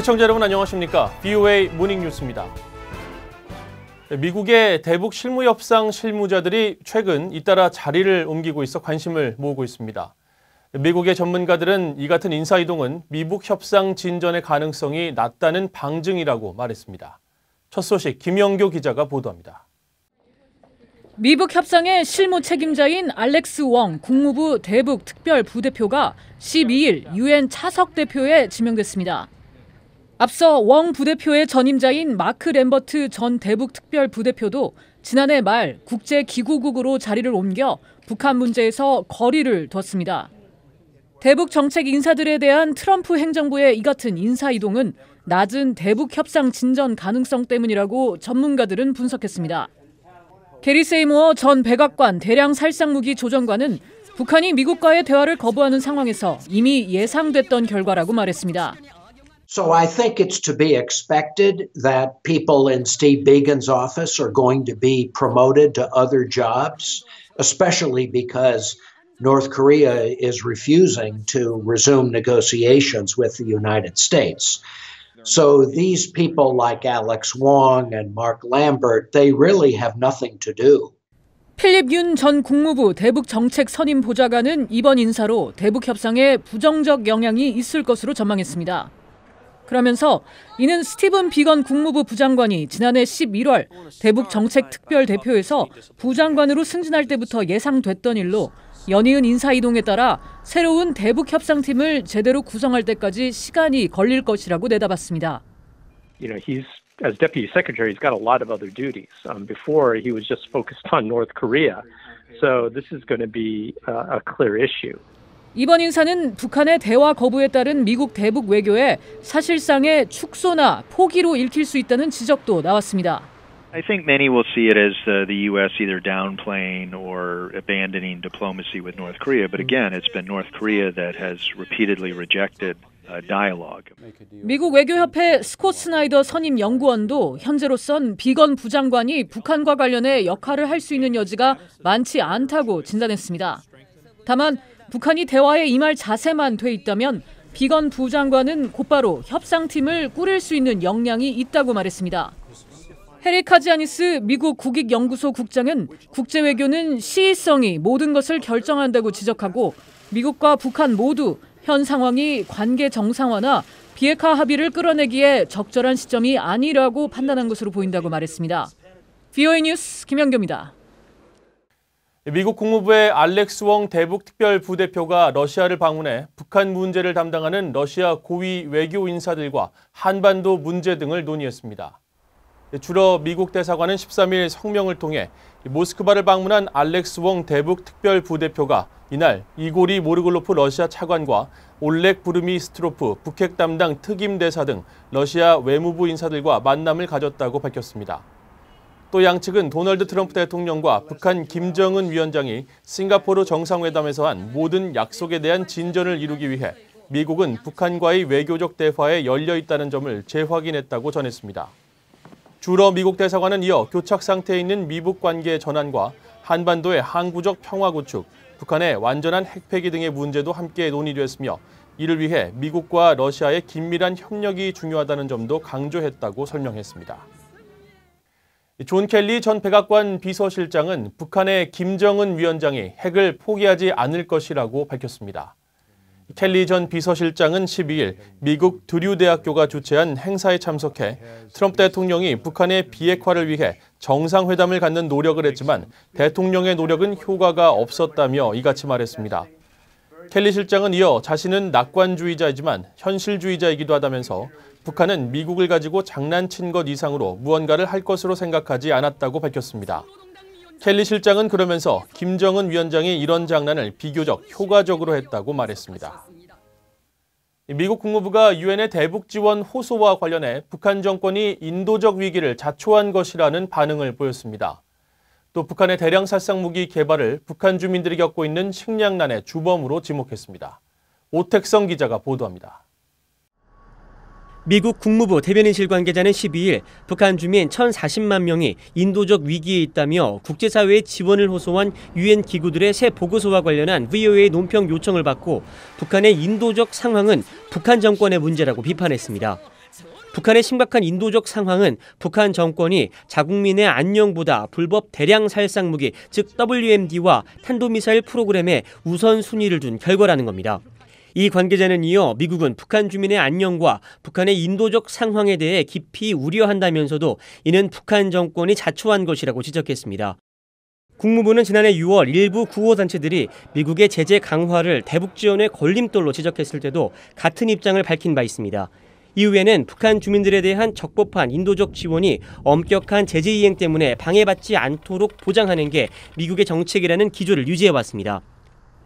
시청자 여러분 안녕하십니까? BOA 모닝 뉴스입니다. 미국의 대북 실무 협상 실무자들이 최근 잇따라 자리를 옮기고 있어 관심을 모으고 있습니다. 네, 미국의 전문가들은 이 같은 인사 이동은 미북 협상 진전의 가능성이 낮다는 방증이라고 말했습니다. 첫 소식 김영교 기자가 보도합니다. 미북 협상의 실무 책임자인 알렉스 웡 국무부 대북 특별 부대표가 12일 유엔 차석 대표에 지명됐습니다. 앞서 웡 부대표의 전임자인 마크 램버트 전 대북 특별 부대표도 지난해 말 국제 기구국으로 자리를 옮겨 북한 문제에서 거리를 뒀습니다. 대북 정책 인사들에 대한 트럼프 행정부의 이 같은 인사 이동은 낮은 대북 협상 진전 가능성 때문이라고 전문가들은 분석했습니다. 게리 세이모어 전 백악관 대량 살상 무기 조정관은 북한이 미국과의 대화를 거부하는 상황에서 이미 예상됐던 결과라고 말했습니다. So I think it's to be expected that people in Steve Began's office are going to be promoted to other jobs, especially because North Korea is refusing to resume negotiations with the United States. So these people like Alex Wong and Mark Lambert, they really have nothing to do. 필립 윤전 국무부 대북 정책 선임 보좌관은 이번 인사로 대북 협상에 부정적 영향이 있을 것으로 전망했습니다. 그러면서 이는 스티븐 비건 국무부 부장관이 지난해 11월 대북 정책 특별 대표에서 부장관으로 승진할 때부터 예상됐던 일로 연이은 인사 이동에 따라 새로운 대북 협상팀을 제대로 구성할 때까지 시간이 걸릴 것이라고 내다봤습니다. You know, he's as deputy secretary, he's got a lot of other duties. Um, before he was just focused on North Korea, so this is going to be uh, a clear issue. 이번 인사는 북한의 대화 거부에 따른 미국 대북 외교에 사실상의 축소나 포기로 읽힐 수 있다는 지적도 나왔습니다. I think many will see it as uh, the U.S. either downplaying or abandoning diplomacy with North Korea. But again, it's been North Korea that has repeatedly rejected uh, dialogue. 미국 외교협회 스콧 스나이더 선임 연구원도 현재로선 비건 부장관이 북한과 관련해 역할을 할 수 있는 여지가 많지 않다고 진단했습니다. 다만 북한이 대화에 임할 자세만 돼 있다면 비건 부장관은 곧바로 협상팀을 꾸릴 수 있는 역량이 있다고 말했습니다. 해리 카지아니스 미국 국익연구소 국장은 국제외교는 시의성이 모든 것을 결정한다고 지적하고 미국과 북한 모두 현 상황이 관계 정상화나 비핵화 합의를 끌어내기에 적절한 시점이 아니라고 판단한 것으로 보인다고 말했습니다. VOA 뉴스 김현교입니다. 미국 국무부의 알렉스 웡 대북 특별 부대표가 러시아를 방문해 북한 문제를 담당하는 러시아 고위 외교 인사들과 한반도 문제 등을 논의했습니다. 주로 미국 대사관은 13일 성명을 통해 모스크바를 방문한 알렉스 웡 대북 특별 부대표가 이날 이고리 모르골로프 러시아 차관과 올렉 부르미 스트로프 북핵 담당 특임 대사 등 러시아 외무부 인사들과 만남을 가졌다고 밝혔습니다. 또 양측은 도널드 트럼프 대통령과 북한 김정은 위원장이 싱가포르 정상회담에서 한 모든 약속에 대한 진전을 이루기 위해 미국은 북한과의 외교적 대화에 열려 있다는 점을 재확인했다고 전했습니다. 주러 미국 대사관은 이어 교착 상태에 있는 미북 관계 전환과 한반도의 항구적 평화 구축, 북한의 완전한 핵폐기 등의 문제도 함께 논의됐으며 이를 위해 미국과 러시아의 긴밀한 협력이 중요하다는 점도 강조했다고 설명했습니다. 존 켈리 전 백악관 비서실장은 북한의 김정은 위원장이 핵을 포기하지 않을 것이라고 밝혔습니다. 켈리 전 비서실장은 12일 미국 드류 대학교가 주최한 행사에 참석해 트럼프 대통령이 북한의 비핵화를 위해 정상회담을 갖는 노력을 했지만 대통령의 노력은 효과가 없었다며 이같이 말했습니다. 켈리 실장은 이어 자신은 낙관주의자이지만 현실주의자이기도 하다면서 북한은 미국을 가지고 장난친 것 이상으로 무언가를 할 것으로 생각하지 않았다고 밝혔습니다. 켈리 실장은 그러면서 김정은 위원장이 이런 장난을 비교적 효과적으로 했다고 말했습니다. 미국 국무부가 유엔의 대북 지원 호소와 관련해 북한 정권이 인도적 위기를 자초한 것이라는 반응을 보였습니다. 또 북한의 대량 살상 무기 개발을 북한 주민들이 겪고 있는 식량난의 주범으로 지목했습니다. 오택성 기자가 보도합니다. 미국 국무부 대변인실 관계자는 12일 북한 주민 1,040만 명이 인도적 위기에 있다며 국제사회의 지원을 호소한 유엔 기구들의 새 보고서와 관련한 VOA 논평 요청을 받고 북한의 인도적 상황은 북한 정권의 문제라고 비판했습니다. 북한의 심각한 인도적 상황은 북한 정권이 자국민의 안녕보다 불법 대량 살상 무기 즉 WMD와 탄도미사일 프로그램에 우선순위를 준 결과라는 겁니다. 이 관계자는 이어 미국은 북한 주민의 안녕과 북한의 인도적 상황에 대해 깊이 우려한다면서도 이는 북한 정권이 자초한 것이라고 지적했습니다. 국무부는 지난해 6월 일부 구호단체들이 미국의 제재 강화를 대북 지원의 걸림돌로 지적했을 때도 같은 입장을 밝힌 바 있습니다. 이후에는 북한 주민들에 대한 적법한 인도적 지원이 엄격한 제재 이행 때문에 방해받지 않도록 보장하는 게 미국의 정책이라는 기조를 유지해왔습니다.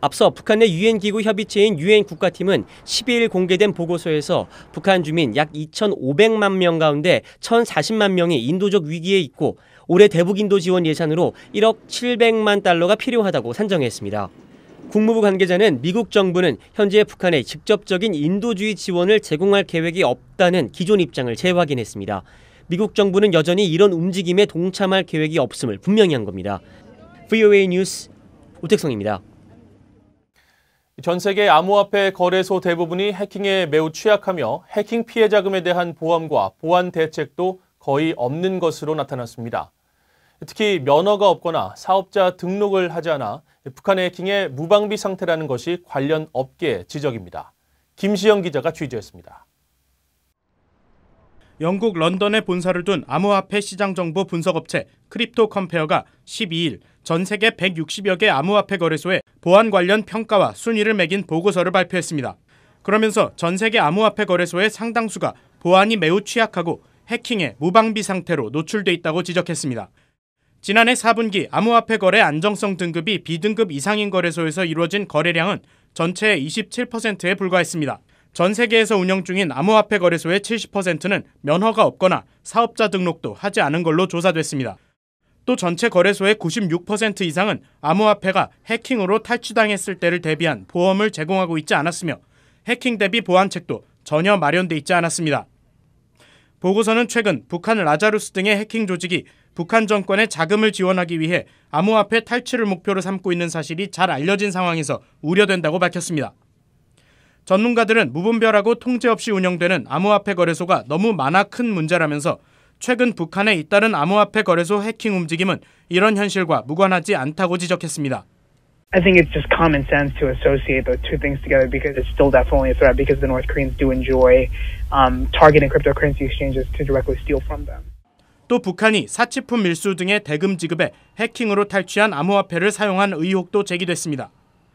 앞서 북한의 유엔 기구 협의체인 유엔 국가팀은 12일 공개된 보고서에서 북한 주민 약 2,500만 명 가운데 1,040만 명이 인도적 위기에 있고 올해 대북 인도 지원 예산으로 1억 700만 달러가 필요하다고 산정했습니다. 국무부 관계자는 미국 정부는 현재 북한에 직접적인 인도주의 지원을 제공할 계획이 없다는 기존 입장을 재확인했습니다. 미국 정부는 여전히 이런 움직임에 동참할 계획이 없음을 분명히 한 겁니다. VOA 뉴스 오택성입니다. 전 세계 암호화폐 거래소 대부분이 해킹에 매우 취약하며 해킹 피해 자금에 대한 보험과 보안 대책도 거의 없는 것으로 나타났습니다. 특히 면허가 없거나 사업자 등록을 하지 않아 북한의 해킹에 무방비 상태라는 것이 관련 업계의 지적입니다. 김시영 기자가 취재했습니다. 영국 런던에 본사를 둔 암호화폐 시장 정보 분석업체 크립토 컴페어가 12일 전 세계 160여 개 암호화폐 거래소에 보안 관련 평가와 순위를 매긴 보고서를 발표했습니다. 그러면서 전 세계 암호화폐 거래소의 상당수가 보안이 매우 취약하고 해킹에 무방비 상태로 노출돼 있다고 지적했습니다. 지난해 4분기 암호화폐 거래 안정성 등급이 B등급 이상인 거래소에서 이루어진 거래량은 전체의 27%에 불과했습니다. 전 세계에서 운영 중인 암호화폐 거래소의 70%는 면허가 없거나 사업자 등록도 하지 않은 걸로 조사됐습니다. 또 전체 거래소의 96% 이상은 암호화폐가 해킹으로 탈취당했을 때를 대비한 보험을 제공하고 있지 않았으며 해킹 대비 보안책도 전혀 마련돼 있지 않았습니다. 보고서는 최근 북한 라자루스 등의 해킹 조직이 북한 정권의 자금을 지원하기 위해 암호화폐 탈취를 목표로 삼고 있는 사실이 잘 알려진 상황에서 우려된다고 밝혔습니다. 전문가들은 무분별하고 통제 없이 운영되는 암호화폐 거래소가 너무 많아 큰 문제라면서 최근 북한의 잇따른 암호화폐 거래소 해킹 움직임은 이런 현실과 무관하지 않다고 지적했습니다. I think it's just common sense to associate those two things together because it's still definitely a threat because the North Koreans do enjoy um, targeting cryptocurrency exchanges to directly steal from them. 또 북한이 사치품 밀수 등의 대금 지급에 해킹으로 탈취한 암호화폐를 사용한 의혹도 제기됐습니다.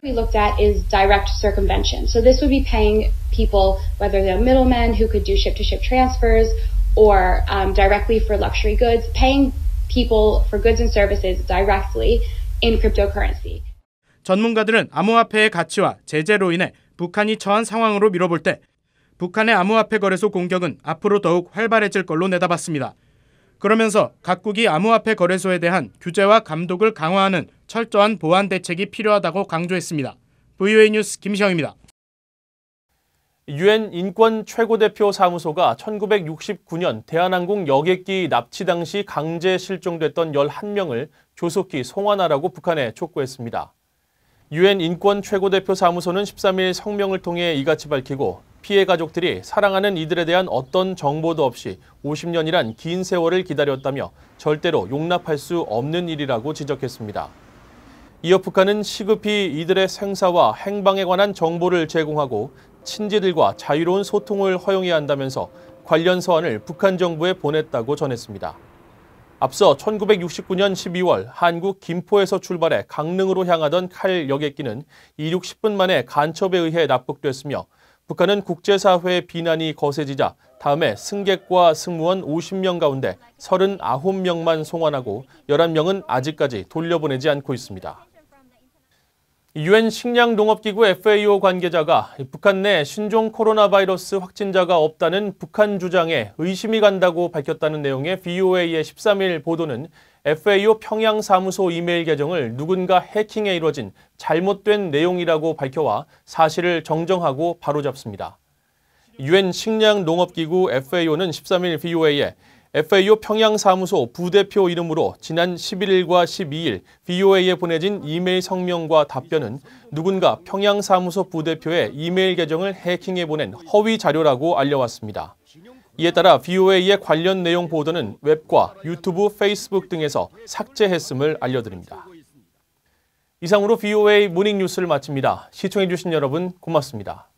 we looked at is direct circumvention. So this would be paying people, whether they're middlemen who could do ship-to-ship transfers or um, directly for luxury goods, paying people for goods and services directly in cryptocurrency. 전문가들은 암호화폐의 가치와 제재로 인해 북한이 처한 상황으로 미뤄볼 때 북한의 암호화폐 거래소 공격은 앞으로 더욱 활발해질 걸로 내다봤습니다. 그러면서 각국이 암호화폐 거래소에 대한 규제와 감독을 강화하는 철저한 보안 대책이 필요하다고 강조했습니다. VOA 뉴스 김시영입니다. 유엔 인권 최고대표 사무소가 1969년 대한항공 여객기 납치 당시 강제 실종됐던 11명을 조속히 송환하라고 북한에 촉구했습니다. 유엔 인권 최고대표 사무소는 13일 성명을 통해 이같이 밝히고 피해 가족들이 사랑하는 이들에 대한 어떤 정보도 없이 50년이란 긴 세월을 기다렸다며 절대로 용납할 수 없는 일이라고 지적했습니다. 이어 북한은 시급히 이들의 생사와 행방에 관한 정보를 제공하고 친지들과 자유로운 소통을 허용해야 한다면서 관련 서한을 북한 정부에 보냈다고 전했습니다. 앞서 1969년 12월 한국 김포에서 출발해 강릉으로 향하던 칼 여객기는 이륙 10분 만에 간첩에 의해 납북됐으며 북한은 국제사회의 비난이 거세지자 다음에 승객과 승무원 50명 가운데 39명만 송환하고 11명은 아직까지 돌려보내지 않고 있습니다. 유엔 식량농업기구 FAO 관계자가 북한 내 신종 코로나 바이러스 확진자가 없다는 북한 주장에 의심이 간다고 밝혔다는 내용의 VOA의 13일 보도는 FAO 평양사무소 이메일 계정을 누군가 해킹에 이뤄진 잘못된 내용이라고 밝혀와 사실을 정정하고 바로잡습니다. 유엔 식량농업기구 FAO는 13일 VOA에 FAO 평양사무소 부대표 이름으로 지난 11일과 12일 VOA에 보내진 이메일 성명과 답변은 누군가 평양사무소 부대표의 이메일 계정을 해킹해 보낸 허위 자료라고 알려왔습니다. 이에 따라 v o a 의 관련 내용 보도는 웹과 유튜브, 페이스북 등에서 삭제했음을 알려드립니다. 이상으로 BOA 모닝 뉴스를 마칩니다. 시청해주신 여러분 고맙습니다.